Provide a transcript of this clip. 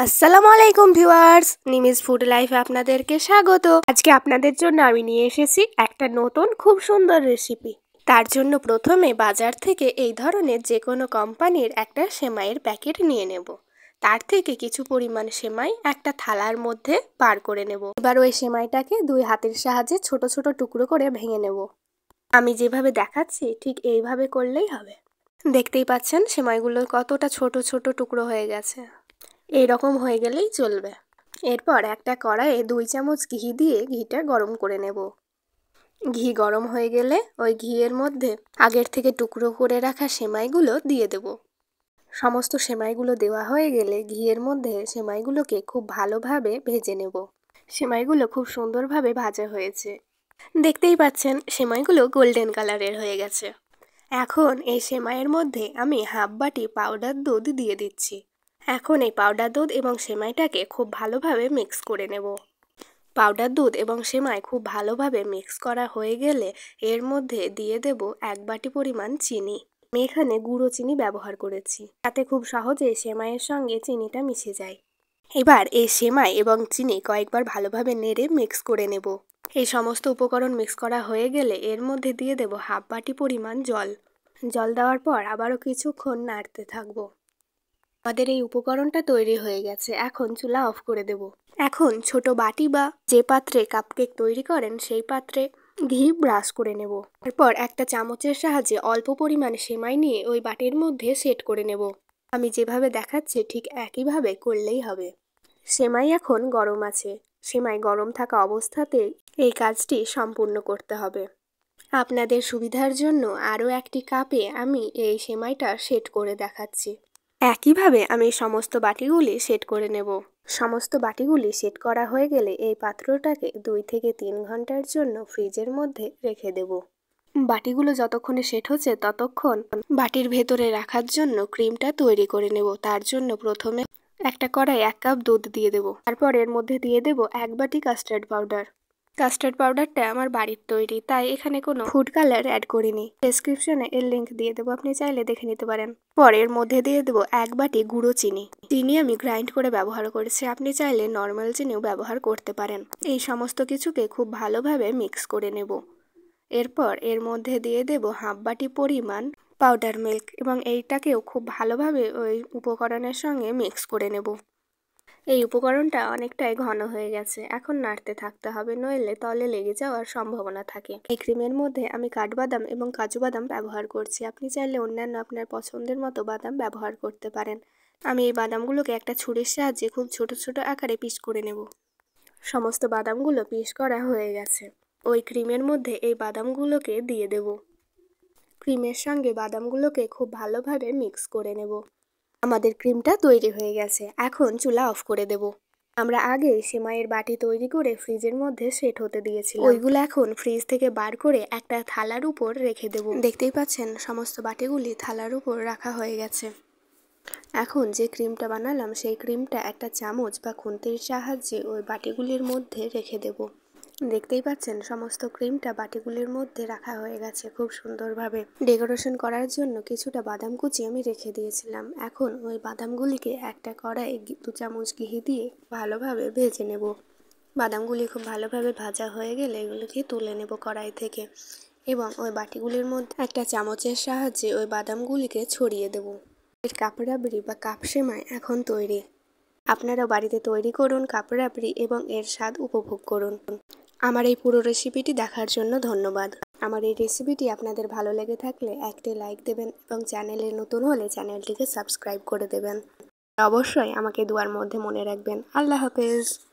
আসসালামু আলাইকুম viewers নিমিজ food লাইফে আপনাদেরকে স্বাগত আজকে আপনাদের জন্য আমি নিয়ে এসেছি একটা নতুন খুব সুন্দর রেসিপি তার জন্য প্রথমে বাজার থেকে এই ধরনের যে কোনো কোম্পানির একটা সেমাইয়ের প্যাকেট নিয়ে নেব তার থেকে কিছু পরিমাণ সেমাই একটা থালার মধ্যে পার করে নেব এবার ওই সেমাইটাকে দুই হাতের সাহায্যে ছোট ছোট টুকরো করে ভেঙে নেব আমি যেভাবে দেখাচ্ছি ঠিক এইভাবে করলেই হবে দেখতেই পাচ্ছেন সেমাইগুলো কতটা ছোট ছোট টুকরো হয়ে গেছে এই রকম হয়ে গেলেই চলবে এরপর একটা কড়াইয়ে দুই চামচ ঘি দিয়ে ঘিটা গরম করে নেব ঘি গরম হয়ে গেলে ওই ঘিয়ের মধ্যে আগের থেকে টুকরো করে রাখা সেমাইগুলো দিয়ে দেব সমস্ত সেমাইগুলো দেওয়া হয়ে গেলে ঘিয়ের মধ্যে সেমাইগুলোকে খুব ভালোভাবে ভেজে নেব সেমাইগুলো খুব সুন্দরভাবে ভাজা হয়েছে দেখতেই পাচ্ছেন সেমাইগুলো গোল্ডেন কালারের হয়ে গেছে এখন এই সেমাইয়ের মধ্যে আমি হাফ বাটি পাউডার দুধ দিয়ে দিচ্ছি এখন এই পাউডার দুধ এবং সেমাইটাকে খুব ভালোভাবে মিক্স করে নেব পাউডার দুধ এবং সেমাই খুব ভালোভাবে মিক্স করা হয়ে গেলে এর মধ্যে দিয়ে দেব এক বাটি পরিমাণ চিনি আমি এখানে গুঁড়ো চিনি ব্যবহার করেছি তাতে খুব সহজে সেমাইয়ের সঙ্গে চিনিটা মিশে যায় এবার এই সেমাই এবং চিনি কয়েকবার ভালোভাবে নেড়ে মিক্স করে নেব এই সমস্ত উপকরণ মিক্স করা হয়ে গেলে এর মধ্যে দিয়ে দেব হাফ বাটি পরিমাণ জল জল দেওয়ার পর আবারও কিছুক্ষণ নাড়তে থাকবো আমাদের এই উপকরণটা তৈরি হয়ে গেছে এখন চুলা অফ করে দেব এখন ছোট বাটি বা যে পাত্রে কাপকেক তৈরি করেন সেই পাত্রে ঘি ব্রাশ করে নেব তারপর একটা চামচের সাহায্যে অল্প পরিমাণে সেমাই নিয়ে ওই বাটির মধ্যে সেট করে নেব আমি যেভাবে দেখাচ্ছি ঠিক একইভাবে করলেই হবে সেমাই এখন গরম আছে সেমাই গরম থাকা অবস্থাতে এই কাজটি সম্পূর্ণ করতে হবে আপনাদের সুবিধার জন্য আরও একটি কাপে আমি এই সেমাইটা সেট করে দেখাচ্ছি একইভাবে আমি সমস্ত বাটিগুলি সেট করে নেব সমস্ত বাটিগুলি সেট করা হয়ে গেলে এই পাত্রটাকে দুই থেকে তিন ঘন্টার জন্য ফ্রিজের মধ্যে রেখে দেব বাটিগুলো যতক্ষণে সেট হচ্ছে ততক্ষণ বাটির ভেতরে রাখার জন্য ক্রিমটা তৈরি করে নেব তার জন্য প্রথমে একটা কড়াই এক কাপ দুধ দিয়ে দেব তারপর এর মধ্যে দিয়ে দেব এক বাটি কাস্টার্ড পাউডার কাস্টার্ড পাউডারটা আমার বাড়ির তৈরি তাই এখানে কোনো ফুড কালার অ্যাড করিনি ডেসক্রিপশনে এর লিঙ্ক দিয়ে দেবো আপনি চাইলে দেখে নিতে পারেন পরের মধ্যে দিয়ে দেবো এক বাটি গুঁড়ো চিনি চিনি আমি গ্রাইন্ড করে ব্যবহার করেছি আপনি চাইলে নর্মাল চিনিও ব্যবহার করতে পারেন এই সমস্ত কিছুকে খুব ভালোভাবে মিক্স করে নেব এরপর এর মধ্যে দিয়ে দেব হাফ বাটি পরিমাণ পাউডার মিল্ক এবং এইটাকেও খুব ভালোভাবে ওই উপকরণের সঙ্গে মিক্স করে নেব এই উপকরণটা অনেকটাই ঘন হয়ে গেছে এখন নাড়তে থাকতে হবে নইলে তলে লেগে যাওয়ার সম্ভাবনা থাকে এই ক্রিমের মধ্যে আমি কাঠবাদাম এবং কাজু বাদাম ব্যবহার করছি আপনি চাইলে অন্যান্য আপনার পছন্দের মতো বাদাম ব্যবহার করতে পারেন আমি এই বাদামগুলোকে একটা ছুরির সাহায্যে খুব ছোট ছোট আকারে পিস করে নেব সমস্ত বাদামগুলো পিস করা হয়ে গেছে ওই ক্রিমের মধ্যে এই বাদামগুলোকে দিয়ে দেব ক্রিমের সঙ্গে বাদামগুলোকে খুব ভালোভাবে মিক্স করে নেব আমাদের ক্রিমটা তৈরি হয়ে গেছে এখন চুলা অফ করে দেব আমরা আগে সেমাইয়ের বাটি তৈরি করে ফ্রিজের মধ্যে সেট হতে দিয়েছিলাম ওইগুলো এখন ফ্রিজ থেকে বার করে একটা থালার উপর রেখে দেব দেখতেই পাচ্ছেন সমস্ত বাটিগুলি থালার উপর রাখা হয়ে গেছে এখন যে ক্রিমটা বানালাম সেই ক্রিমটা একটা চামচ বা খুন্তির সাহায্যে ওই বাটিগুলির মধ্যে রেখে দেবো দেখতেই পাচ্ছেন সমস্ত ক্রিমটা বাটিগুলির মধ্যে রাখা হয়ে গেছে খুব সুন্দরভাবে ডেকোরেশন করার জন্য কিছুটা বাদাম কুচি আমি রেখে দিয়েছিলাম এখন ওই বাদামগুলিকে একটা কড়াই দু চামচ ঘি দিয়ে ভালোভাবে ভেজে নেব বাদামগুলি খুব ভালোভাবে ভাজা হয়ে গেলে এগুলিকে তুলে নেব কড়াই থেকে এবং ওই বাটিগুলির মধ্যে একটা চামচের সাহায্যে ওই বাদামগুলিকে ছড়িয়ে দেব এর কাপড়াবড়ি বা কাপসেমায় এখন তৈরি আপনারা বাড়িতে তৈরি করুন কাপড়াবড়ি এবং এর স্বাদ উপভোগ করুন আমার এই পুরো রেসিপিটি দেখার জন্য ধন্যবাদ আমার এই রেসিপিটি আপনাদের ভালো লেগে থাকলে একটি লাইক দেবেন এবং চ্যানেলে নতুন হলে চ্যানেলটিকে সাবস্ক্রাইব করে দেবেন অবশ্যই আমাকে দুয়ার মধ্যে মনে রাখবেন আল্লাহ হাফেজ